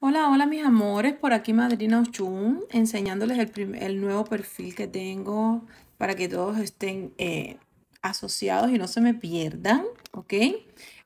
Hola, hola mis amores, por aquí Madrina Ochun, enseñándoles el, nuevo perfil que tengo para que todos estén eh, asociados y no se me pierdan, ¿ok?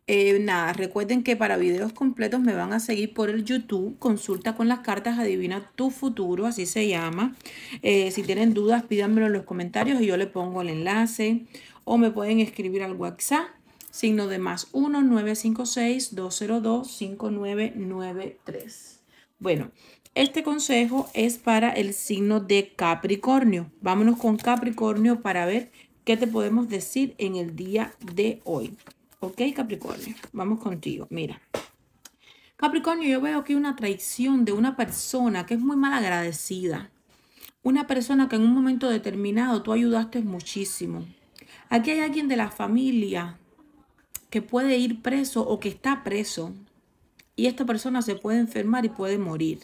Eh, nada, recuerden que para videos completos me van a seguir por el YouTube, consulta con las cartas, adivina tu futuro, así se llama. Eh, si tienen dudas, pídanmelo en los comentarios y yo le pongo el enlace o me pueden escribir al WhatsApp signo de más 1-956-202-5993. Bueno, este consejo es para el signo de Capricornio. Vámonos con Capricornio para ver qué te podemos decir en el día de hoy. Ok, Capricornio, vamos contigo. Mira. Capricornio, yo veo aquí una traición de una persona que es muy mal agradecida. Una persona que en un momento determinado tú ayudaste muchísimo. Aquí hay alguien de la familia, que puede ir preso o que está preso y esta persona se puede enfermar y puede morir.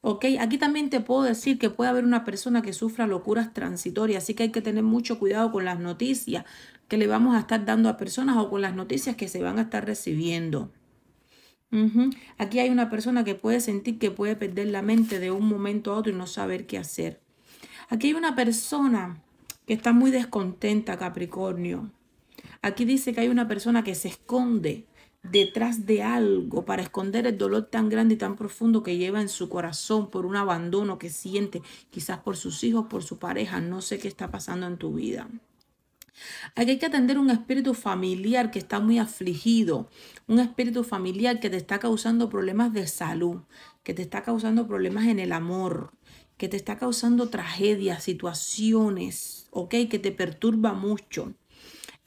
Ok, aquí también te puedo decir que puede haber una persona que sufra locuras transitorias, así que hay que tener mucho cuidado con las noticias que le vamos a estar dando a personas o con las noticias que se van a estar recibiendo. Aquí hay una persona que puede sentir que puede perder la mente de un momento a otro y no saber qué hacer. Aquí hay una persona que está muy descontenta, Capricornio. Aquí dice que hay una persona que se esconde detrás de algo para esconder el dolor tan grande y tan profundo que lleva en su corazón por un abandono que siente, quizás por sus hijos, por su pareja, no sé qué está pasando en tu vida. Aquí hay que atender un espíritu familiar que está muy afligido, un espíritu familiar que te está causando problemas de salud, que te está causando problemas en el amor, que te está causando tragedias, situaciones, ¿ok? Que te perturba mucho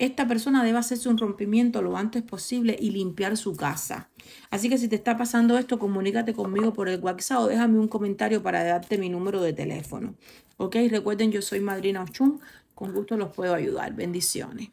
esta persona debe hacerse un rompimiento lo antes posible y limpiar su casa. Así que si te está pasando esto, comunícate conmigo por el WhatsApp o déjame un comentario para darte mi número de teléfono. Ok, recuerden, yo soy Madrina Ochun. Con gusto los puedo ayudar. Bendiciones.